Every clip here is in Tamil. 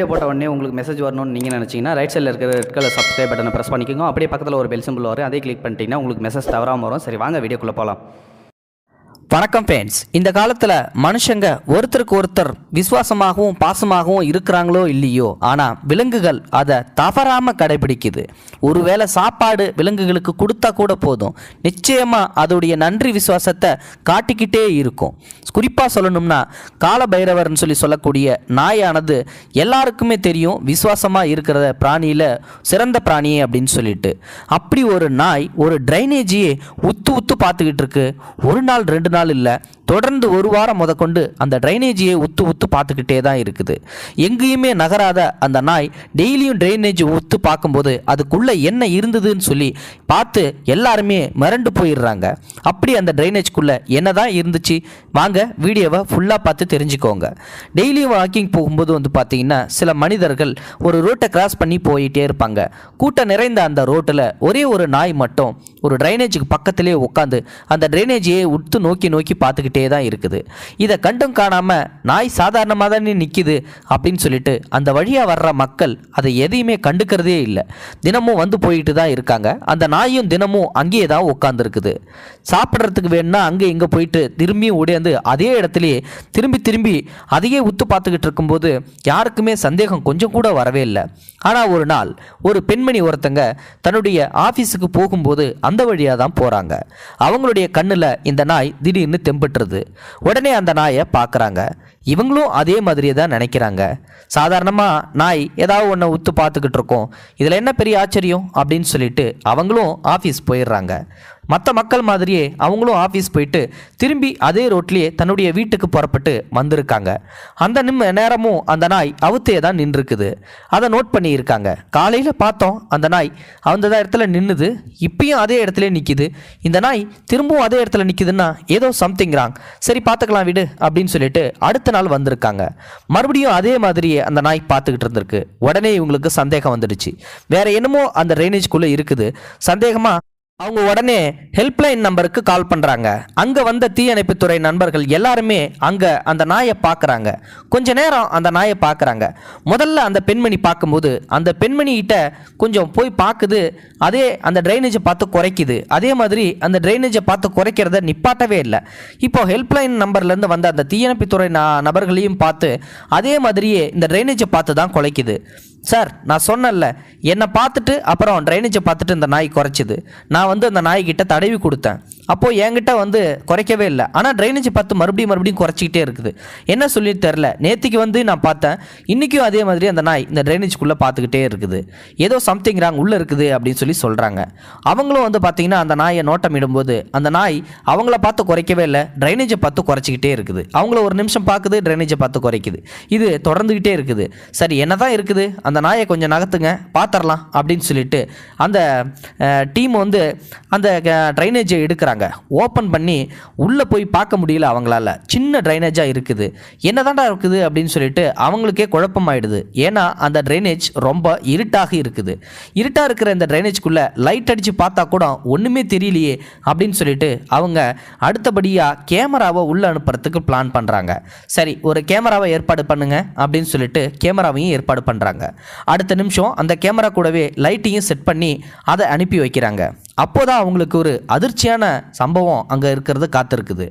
வீடியோ போட்ட உடனே உங்களுக்கு மெசேஜ் வரணும்னு நீங்கள் நினச்சிங்கன்னா ரைட் சைடில் இருக்கிற ரெட் கலர் சப்ஸ்கிரைப் பட்டனை ப்ரெஸ் பண்ணிக்கோங்க அப்படியே பக்கத்தில் ஒரு பெல் சிம்பிள் வரும் அதே கிளிக் பண்ணிட்டீங்கன்னா உங்களுக்கு மெசேஜ் தவறாமல் வரும் சரி வாங்க வீடியோக்குள்ளே போகலாம் வணக்கம் ஃபேன்ஸ் இந்த காலத்தில் மனுஷங்க ஒருத்தருக்கு ஒருத்தர் விசுவாசமாகவும் பாசமாகவும் இருக்கிறாங்களோ இல்லையோ ஆனால் விலங்குகள் அதை தவறாமல் கடைபிடிக்குது ஒருவேளை சாப்பாடு விலங்குகளுக்கு கொடுத்தா கூட போதும் நிச்சயமாக அதோடைய நன்றி விசுவாசத்தை காட்டிக்கிட்டே இருக்கும் குறிப்பாக சொல்லணும்னா காலபைரவர்னு சொல்லி சொல்லக்கூடிய நாயானது எல்லாருக்குமே தெரியும் விசுவாசமாக இருக்கிற பிராணியில் சிறந்த பிராணியே அப்படின்னு சொல்லிட்டு அப்படி ஒரு நாய் ஒரு ட்ரைனேஜியே உத்து உத்து பார்த்துக்கிட்டு இருக்கு ஒரு நாள் ரெண்டு நாள் நாள் இல்லை தொடர்ந்து ஒரு வாரம் முதற்கொண்டு அந்த ட்ரைனேஜையை உத்து உத்து பார்த்துக்கிட்டே தான் இருக்குது எங்கேயுமே நகராத அந்த நாய் டெய்லியும் ட்ரைனேஜ் உத்து பார்க்கும்போது அதுக்குள்ளே என்ன இருந்ததுன்னு சொல்லி பார்த்து எல்லாருமே மிரண்டு போயிடுறாங்க அப்படி அந்த ட்ரைனேஜ்க்குள்ளே என்ன தான் இருந்துச்சு வாங்க வீடியோவை ஃபுல்லாக பார்த்து தெரிஞ்சுக்கோங்க டெய்லியும் வாக்கிங் போகும்போது வந்து பார்த்திங்கன்னா சில மனிதர்கள் ஒரு ரோட்டை கிராஸ் பண்ணி போயிட்டே இருப்பாங்க கூட்டம் நிறைந்த அந்த ரோட்டில் ஒரே ஒரு நாய் மட்டும் ஒரு ட்ரைனேஜுக்கு பக்கத்திலே உட்காந்து அந்த ட்ரைனேஜையே உத்து நோக்கி நோக்கி பார்த்துக்கிட்டே போயிட்டே தான் இருக்குது இதை கண்டும் காணாமல் நாய் சாதாரணமாக தானே நிற்கிது அப்படின்னு சொல்லிட்டு அந்த வழியாக வர்ற மக்கள் அதை எதையுமே கண்டுக்கிறதே இல்லை தினமும் வந்து போயிட்டு தான் இருக்காங்க அந்த நாயும் தினமும் அங்கேயே தான் உட்காந்துருக்குது சாப்பிட்றதுக்கு வேணும்னா அங்கே இங்கே போயிட்டு திரும்பியும் உடையாந்து அதே இடத்துலையே திரும்பி திரும்பி அதையே உத்து பார்த்துக்கிட்டு இருக்கும்போது யாருக்குமே சந்தேகம் கொஞ்சம் கூட வரவே இல்லை ஆனால் ஒரு நாள் ஒரு பெண்மணி ஒருத்தங்க தன்னுடைய ஆஃபீஸுக்கு போகும்போது அந்த வழியாக தான் போகிறாங்க அவங்களுடைய கண்ணில் இந்த நாய் திடீர்னு தெம்பட்டுருது வருது உடனே அந்த நாயை பார்க்குறாங்க இவங்களும் அதே மாதிரியே தான் நினைக்கிறாங்க சாதாரணமாக நாய் ஏதாவது ஒன்று உத்து பார்த்துக்கிட்டு இருக்கோம் இதில் என்ன பெரிய ஆச்சரியம் அப்படின்னு சொல்லிட்டு அவங்களும் ஆஃபீஸ் போயிடுறாங்க மற்ற மக்கள் மாதிரியே அவங்களும் ஆஃபீஸ் போயிட்டு திரும்பி அதே ரோட்லேயே தன்னுடைய வீட்டுக்கு புறப்பட்டு வந்திருக்காங்க அந்த நிம்ம நேரமும் அந்த நாய் அவுத்தே தான் நின்றுருக்குது அதை நோட் பண்ணியிருக்காங்க காலையில் பார்த்தோம் அந்த நாய் அந்த இடத்துல நின்றுது இப்பயும் அதே இடத்துல நிற்கிது இந்த நாய் திரும்பவும் அதே இடத்துல நிற்கிதுன்னா ஏதோ சம்திங் ராங் சரி பார்த்துக்கலாம் விடு அப்படின்னு சொல்லிட்டு அடுத்த நாள் வந்திருக்காங்க மறுபடியும் அதே மாதிரியே அந்த நாய் பார்த்துக்கிட்டு இருந்திருக்கு உடனே இவங்களுக்கு சந்தேகம் வந்துடுச்சு வேற என்னமோ அந்த ட்ரைனேஜ்குள்ளே இருக்குது சந்தேகமாக அவங்க உடனே ஹெல்ப்லைன் நம்பருக்கு கால் பண்ணுறாங்க அங்கே வந்த தீயணைப்புத்துறை நண்பர்கள் எல்லாருமே அங்கே அந்த நாயை பார்க்குறாங்க கொஞ்ச நேரம் அந்த நாயை பார்க்குறாங்க முதல்ல அந்த பெண்மணி பார்க்கும்போது அந்த பெண்மணிகிட்ட கொஞ்சம் போய் பார்க்குது அதே அந்த ட்ரைனேஜை பார்த்து குறைக்குது அதே மாதிரி அந்த ட்ரைனேஜை பார்த்து குறைக்கிறத நிப்பாட்டவே இல்லை இப்போ ஹெல்ப்லைன் நம்பர்லேருந்து வந்த அந்த தீயணைப்புத்துறை நபர்களையும் பார்த்து அதே மாதிரியே இந்த ட்ரைனேஜை பார்த்து தான் குலைக்குது சார் நான் சொன்னல என்னை பார்த்துட்டு அப்புறம் ட்ரைனேஜை பார்த்துட்டு இந்த நாய் குறைச்சிது நான் வந்து அந்த நாய்கிட்ட தடவி கொடுத்தேன் அப்போது என்கிட்ட வந்து குறைக்கவே இல்லை ஆனால் ட்ரைனேஜ் பார்த்து மறுபடியும் மறுபடியும் குறைச்சிக்கிட்டே இருக்குது என்ன சொல்லி தெரில நேற்றுக்கு வந்து நான் பார்த்தேன் இன்றைக்கும் அதே மாதிரி அந்த நாய் இந்த ட்ரைனேஜ்க்குள்ளே பார்த்துக்கிட்டே இருக்குது ஏதோ சம்திங் ராங் உள்ளே இருக்குது அப்படின்னு சொல்லி சொல்கிறாங்க அவங்களும் வந்து பார்த்திங்கன்னா அந்த நாயை நோட்டம் இடும்போது அந்த நாய் அவங்கள பார்த்து குறைக்கவே இல்லை ட்ரைனேஜை பார்த்து குறைச்சிக்கிட்டே இருக்குது அவங்கள ஒரு நிமிஷம் பார்க்குது ட்ரைனேஜை பார்த்து குறைக்குது இது தொடர்ந்துக்கிட்டே இருக்குது சரி என்ன தான் இருக்குது அந்த நாயை கொஞ்சம் நகர்த்துங்க பார்த்துடலாம் அப்படின்னு சொல்லிட்டு அந்த டீம் வந்து அந்த ட்ரைனேஜை எடுக்கிறாங்க பண்ணிட்டாங்க ஓப்பன் பண்ணி உள்ளே போய் பார்க்க முடியல அவங்களால சின்ன ட்ரைனேஜாக இருக்குது என்ன இருக்குது அப்படின்னு சொல்லிட்டு அவங்களுக்கே குழப்பமாயிடுது ஏன்னா அந்த ட்ரைனேஜ் ரொம்ப இருட்டாக இருக்குது இருட்டாக இருக்கிற இந்த ட்ரைனேஜ்குள்ளே லைட் அடித்து பார்த்தா கூட ஒன்றுமே தெரியலையே அப்படின்னு சொல்லிட்டு அவங்க அடுத்தபடியாக கேமராவை உள்ளே அனுப்புறதுக்கு பிளான் பண்ணுறாங்க சரி ஒரு கேமராவை ஏற்பாடு பண்ணுங்க அப்படின்னு சொல்லிட்டு கேமராவையும் ஏற்பாடு பண்ணுறாங்க அடுத்த நிமிஷம் அந்த கேமரா கூடவே லைட்டையும் செட் பண்ணி அதை அனுப்பி வைக்கிறாங்க அப்போ தான் அவங்களுக்கு ஒரு அதிர்ச்சியான சம்பவம் அங்கே இருக்கிறத காத்திருக்குது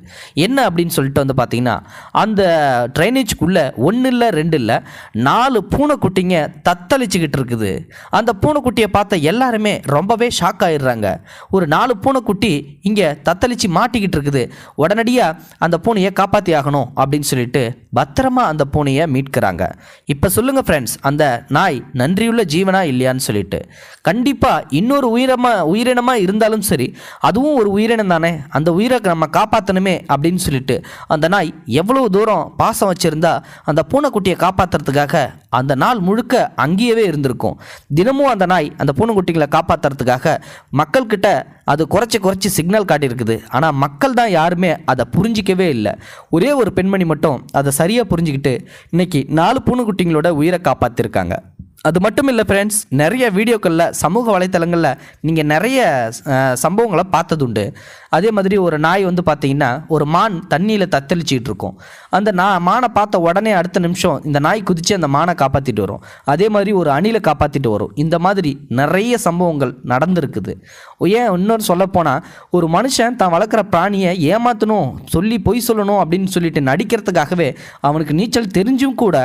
என்ன அப்படின்னு சொல்லிட்டு வந்து பார்த்தீங்கன்னா அந்த ட்ரைனேஜ்க்குள்ளே ஒன்று இல்லை ரெண்டு இல்லை நாலு பூனைக்குட்டிங்க தத்தளிச்சுக்கிட்டு இருக்குது அந்த பூனைக்குட்டியை பார்த்த எல்லாருமே ரொம்பவே ஷாக் ஆகிடுறாங்க ஒரு நாலு பூனைக்குட்டி இங்கே தத்தளிச்சு மாட்டிக்கிட்டு இருக்குது உடனடியாக அந்த பூனையை காப்பாற்றி ஆகணும் அப்படின்னு சொல்லிட்டு பத்திரமா அந்த பூனையை மீட்கிறாங்க இப்போ சொல்லுங்கள் ஃப்ரெண்ட்ஸ் அந்த நாய் நன்றியுள்ள ஜீவனா இல்லையான்னு சொல்லிட்டு கண்டிப்பாக இன்னொரு உயிரமாக உயிரினமாக உயிரினமாக இருந்தாலும் சரி அதுவும் ஒரு உயிரினம் தானே அந்த உயிரை நம்ம காப்பாற்றணுமே அப்படின்னு சொல்லிட்டு அந்த நாய் எவ்வளோ தூரம் பாசம் வச்சுருந்தா அந்த பூனைக்குட்டியை காப்பாற்றுறதுக்காக அந்த நாள் முழுக்க அங்கேயவே இருந்திருக்கும் தினமும் அந்த நாய் அந்த பூனைக்குட்டிகளை காப்பாற்றுறதுக்காக மக்கள்கிட்ட அது குறைச்சி குறைச்சி சிக்னல் காட்டியிருக்குது ஆனால் மக்கள் தான் யாருமே அதை புரிஞ்சிக்கவே இல்லை ஒரே ஒரு பெண்மணி மட்டும் அதை சரியாக புரிஞ்சுக்கிட்டு இன்றைக்கி நாலு பூனைக்குட்டிங்களோட உயிரை காப்பாற்றிருக்காங்க அது மட்டும் இல்லை ஃப்ரெண்ட்ஸ் நிறைய வீடியோக்களில் சமூக வலைத்தளங்களில் நீங்கள் நிறைய சம்பவங்களை பார்த்தது உண்டு அதே மாதிரி ஒரு நாய் வந்து பார்த்தீங்கன்னா ஒரு மான் தண்ணியில் தத்தளிச்சிக்கிட்டு இருக்கும் அந்த நா மானை பார்த்த உடனே அடுத்த நிமிஷம் இந்த நாய் குதித்து அந்த மானை காப்பாற்றிட்டு வரும் அதே மாதிரி ஒரு அணிலை காப்பாற்றிட்டு வரும் இந்த மாதிரி நிறைய சம்பவங்கள் நடந்திருக்குது ஏன் இன்னொரு சொல்லப்போனால் ஒரு மனுஷன் தான் வளர்க்குற பிராணியை ஏமாற்றணும் சொல்லி பொய் சொல்லணும் அப்படின்னு சொல்லிட்டு நடிக்கிறதுக்காகவே அவனுக்கு நீச்சல் தெரிஞ்சும் கூட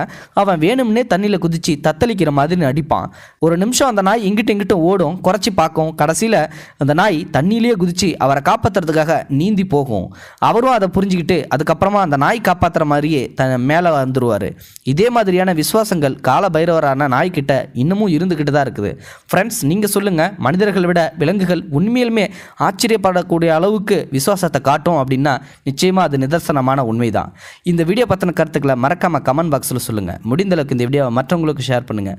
அவன் வேணும்னே தண்ணியில் குதித்து தத்தளிக்கிற மாதிரி மாதிரி அடிப்பான் ஒரு நிமிஷம் அந்த நாய் எங்கிட்ட இங்கிட்டு ஓடும் குறைச்சி பார்க்கும் கடைசியில் அந்த நாய் தண்ணியிலேயே குதிச்சு அவரை காப்பாற்றுறதுக்காக நீந்தி போகும் அவரும் அதை புரிஞ்சுக்கிட்டு அதுக்கப்புறமா அந்த நாய் காப்பாற்றுற மாதிரியே த மேலே வந்துடுவார் இதே மாதிரியான விசுவாசங்கள் கால பைரவரான நாய்கிட்ட இன்னமும் இருந்துக்கிட்டு தான் இருக்குது ஃப்ரெண்ட்ஸ் நீங்கள் சொல்லுங்கள் மனிதர்களை விட விலங்குகள் உண்மையிலுமே ஆச்சரியப்படக்கூடிய அளவுக்கு விசுவாசத்தை காட்டும் அப்படின்னா நிச்சயமாக அது நிதர்சனமான உண்மைதான் இந்த வீடியோ பற்றின கருத்துக்களை மறக்காமல் கமெண்ட் பாக்ஸில் சொல்லுங்கள் முடிந்தளவுக்கு இந்த வீடியோவை மற்றவங்களுக்கு ஷேர் பண்ணுங்கள்